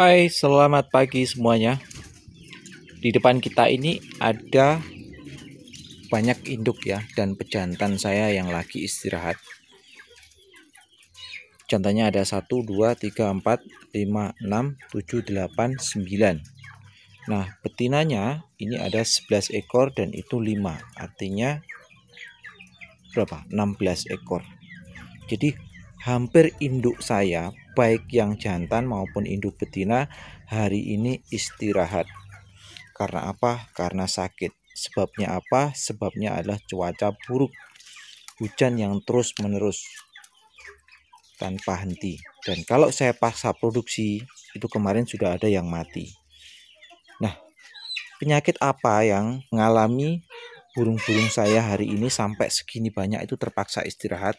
Hai, selamat pagi semuanya. Di depan kita ini ada banyak induk ya dan pejantan saya yang lagi istirahat. Jantannya ada 1 2 3 4 5 6 7 8 9. Nah, betinanya ini ada 11 ekor dan itu 5. Artinya berapa? 16 ekor. Jadi hampir induk saya baik yang jantan maupun induk betina hari ini istirahat. Karena apa? Karena sakit. Sebabnya apa? Sebabnya adalah cuaca buruk. Hujan yang terus-menerus tanpa henti. Dan kalau saya paksa produksi, itu kemarin sudah ada yang mati. Nah, penyakit apa yang mengalami burung-burung saya hari ini sampai segini banyak itu terpaksa istirahat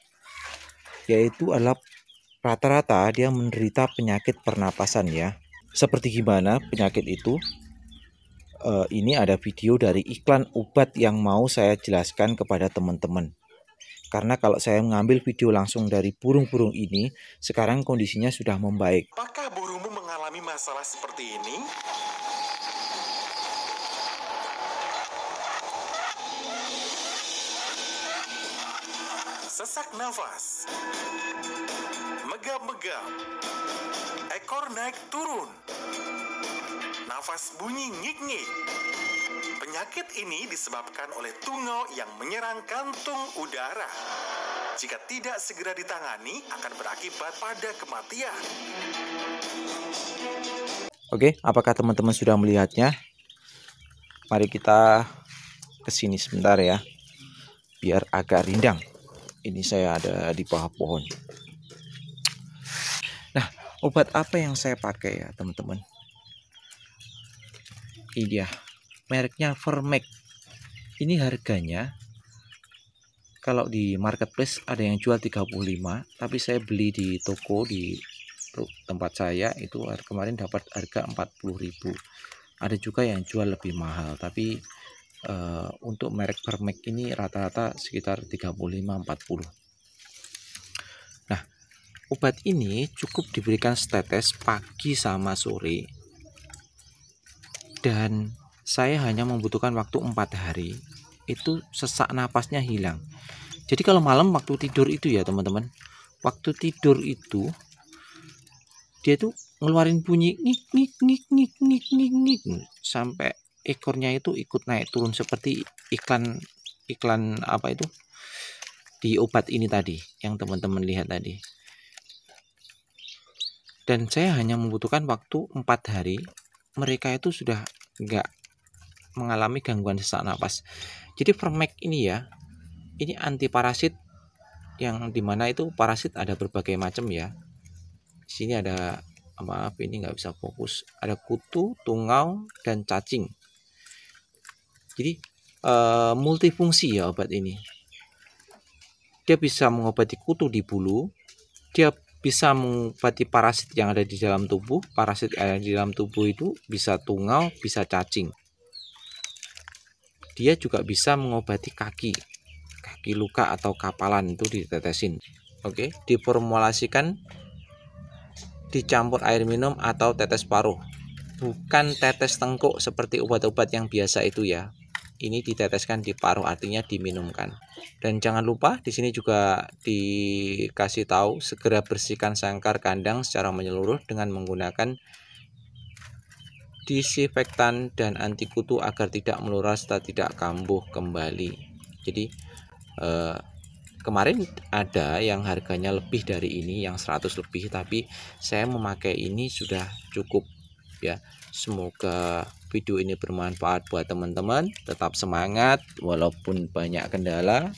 yaitu adalah rata-rata dia menderita penyakit pernapasan ya. Seperti gimana penyakit itu? Uh, ini ada video dari iklan obat yang mau saya jelaskan kepada teman-teman. Karena kalau saya mengambil video langsung dari burung-burung ini, sekarang kondisinya sudah membaik. Apakah burungmu mengalami masalah seperti ini? Sesak nafas megap-megap. Ekor naik turun. Nafas bunyi ngik-ngik. Penyakit ini disebabkan oleh tungau yang menyerang kantung udara. Jika tidak segera ditangani, akan berakibat pada kematian. Oke, apakah teman-teman sudah melihatnya? Mari kita ke sini sebentar ya, biar agak rindang. Ini saya ada di bawah pohon obat apa yang saya pakai ya teman-teman ini dia mereknya Vermec ini harganya kalau di marketplace ada yang jual 35 tapi saya beli di toko di tempat saya itu kemarin dapat harga 40.000 ada juga yang jual lebih mahal tapi uh, untuk merek Vermec ini rata-rata sekitar 35 40 Obat ini cukup diberikan setetes pagi sama sore. Dan saya hanya membutuhkan waktu 4 hari. Itu sesak napasnya hilang. Jadi kalau malam waktu tidur itu ya teman-teman. Waktu tidur itu dia tuh ngeluarin bunyi ngik ngik ngik ngik ngik ngik ngik sampai ekornya itu ikut naik turun seperti iklan iklan apa itu di obat ini tadi yang teman-teman lihat tadi dan saya hanya membutuhkan waktu empat hari mereka itu sudah enggak mengalami gangguan sesak napas jadi Vermec ini ya ini anti parasit yang dimana itu parasit ada berbagai macam ya sini ada maaf ini nggak bisa fokus ada kutu tungau dan cacing jadi e, multifungsi ya obat ini dia bisa mengobati kutu di bulu dia bisa mengobati parasit yang ada di dalam tubuh. Parasit yang ada di dalam tubuh itu bisa tungau, bisa cacing. Dia juga bisa mengobati kaki. Kaki luka atau kapalan itu ditetesin. Oke, diformulasikan dicampur air minum atau tetes paruh. Bukan tetes tengkuk seperti obat-obat yang biasa itu ya ini diteteskan di paruh artinya diminumkan. Dan jangan lupa di sini juga dikasih tahu segera bersihkan sangkar kandang secara menyeluruh dengan menggunakan disinfektan dan anti kutu agar tidak meluras serta tidak kambuh kembali. Jadi eh, kemarin ada yang harganya lebih dari ini yang 100 lebih tapi saya memakai ini sudah cukup ya. Semoga video ini bermanfaat buat teman-teman. Tetap semangat walaupun banyak kendala.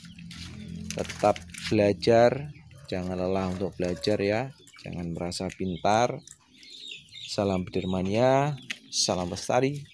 Tetap belajar, jangan lelah untuk belajar ya. Jangan merasa pintar. Salam Bedermania, salam lestari.